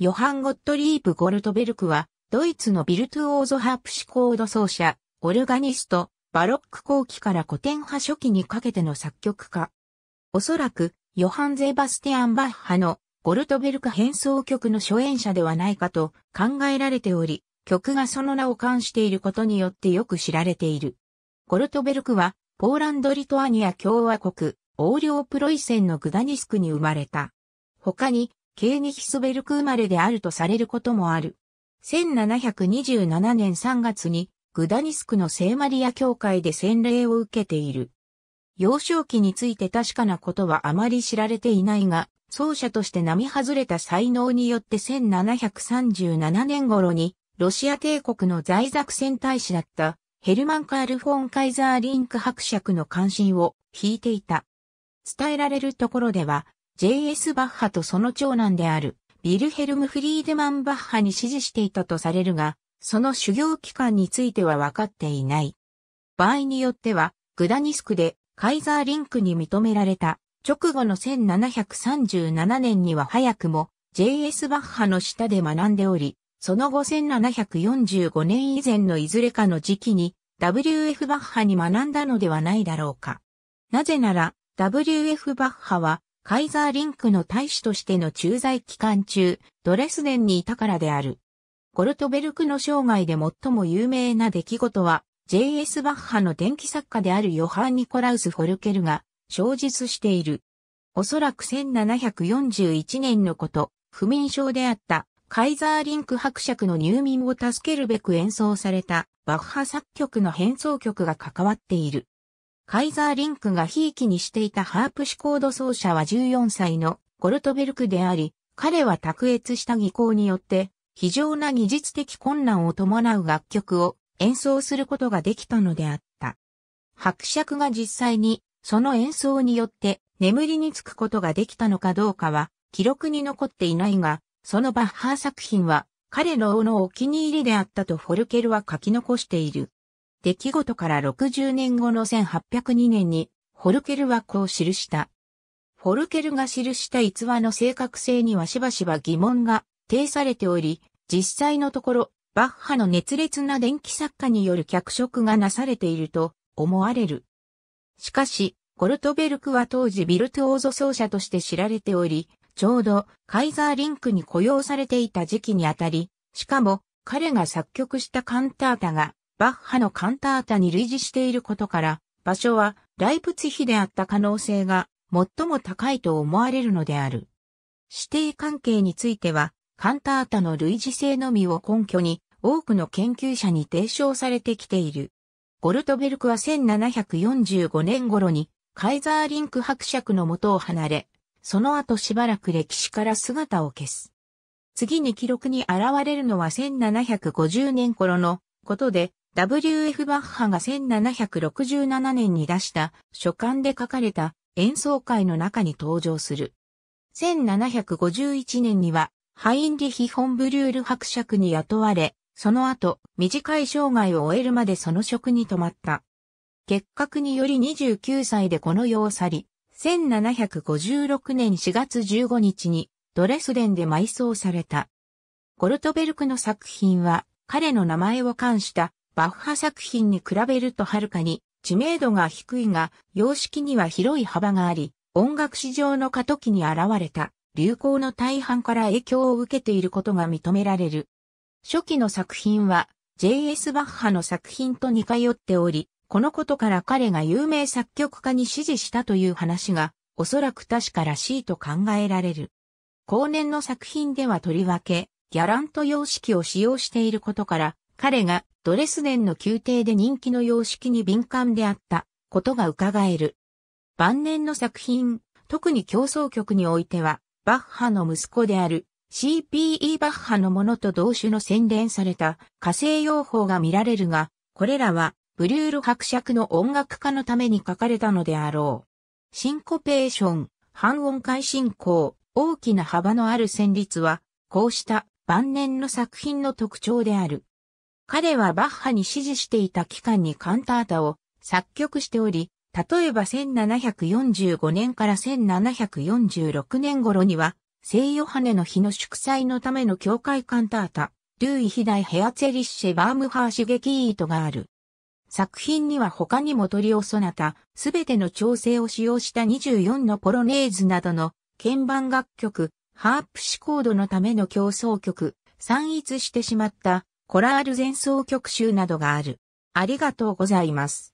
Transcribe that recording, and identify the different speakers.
Speaker 1: ヨハン・ゴットリープ・ゴルトベルクは、ドイツのビルトゥオーゾ・ハープシコード奏者、オルガニスト、バロック後期から古典派初期にかけての作曲家。おそらく、ヨハン・ゼバスティアン・バッハのゴルトベルク変奏曲の初演者ではないかと考えられており、曲がその名を冠していることによってよく知られている。ゴルトベルクは、ポーランド・リトアニア共和国、オーリオプロイセンのグダニスクに生まれた。他に、ケーニヒスベルク生まれであるとされることもある。1727年3月にグダニスクの聖マリア教会で洗礼を受けている。幼少期について確かなことはあまり知られていないが、奏者として並外れた才能によって1737年頃に、ロシア帝国の在作戦大使だったヘルマン・カール・フォン・カイザー・リンク伯爵の関心を引いていた。伝えられるところでは、J.S. バッハとその長男である、ビルヘルム・フリーデマン・バッハに指示していたとされるが、その修行期間については分かっていない。場合によっては、グダニスクでカイザーリンクに認められた直後の1737年には早くも J.S. バッハの下で学んでおり、その後1745年以前のいずれかの時期に W.F. バッハに学んだのではないだろうか。なぜなら W.F. バッハはカイザーリンクの大使としての駐在期間中、ドレスデンにいたからである。ゴルトベルクの生涯で最も有名な出来事は、J.S. バッハの電気作家であるヨハン・ニコラウス・フォルケルが、小述している。おそらく1741年のこと、不眠症であった、カイザーリンク伯爵の入民を助けるべく演奏された、バッハ作曲の変奏曲が関わっている。カイザーリンクがひいきにしていたハープシコード奏者は14歳のゴルトベルクであり、彼は卓越した技巧によって、非常な技術的困難を伴う楽曲を演奏することができたのであった。伯爵が実際にその演奏によって眠りにつくことができたのかどうかは記録に残っていないが、そのバッハー作品は彼の王のお気に入りであったとフォルケルは書き残している。出来事から60年後の1802年に、ホルケルはこう記した。ホルケルが記した逸話の正確性にはしばしば疑問が呈されており、実際のところ、バッハの熱烈な電気作家による脚色がなされていると思われる。しかし、ゴルトベルクは当時ビルトオーゾ奏者として知られており、ちょうどカイザーリンクに雇用されていた時期にあたり、しかも彼が作曲したカンタータがバッハのカンタータに類似していることから、場所はライプツヒであった可能性が最も高いと思われるのである。指定関係については、カンタータの類似性のみを根拠に多くの研究者に提唱されてきている。ゴルトベルクは1745年頃にカイザーリンク伯爵の元を離れ、その後しばらく歴史から姿を消す。次に記録に現れるのは1750年頃のことで、WF バッハが1767年に出した書簡で書かれた演奏会の中に登場する。1751年にはハインリヒ・ホンブリュール伯爵に雇われ、その後短い生涯を終えるまでその職に留まった。結核により29歳でこの世を去り、1756年4月15日にドレスデンで埋葬された。ゴルトベルクの作品は彼の名前を冠したバッハ作品に比べるとはるかに知名度が低いが、様式には広い幅があり、音楽史上の過渡期に現れた流行の大半から影響を受けていることが認められる。初期の作品は J.S. バッハの作品と似通っており、このことから彼が有名作曲家に支持したという話が、おそらく確からしいと考えられる。後年の作品ではとりわけ、ギャラント様式を使用していることから、彼がドレスデンの宮廷で人気の様式に敏感であったことが伺える。晩年の作品、特に競争曲においては、バッハの息子である CPE バッハのものと同種の洗練された火星用法が見られるが、これらはブリュール伯爵の音楽家のために書かれたのであろう。シンコペーション、半音階進行、大きな幅のある旋律は、こうした晩年の作品の特徴である。彼はバッハに支持していた期間にカンタータを作曲しており、例えば1745年から1746年頃には、聖ヨハネの日の祝祭のための教会カンタータ、ルーイヒダイヘアツェリッシェバームハーシゲキートがある。作品には他にもトリオソナタ、すべての調整を使用した24のポロネーズなどの鍵盤楽曲、ハープシコードのための競争曲、散逸してしまったコラール前奏曲集などがある。ありがとうございます。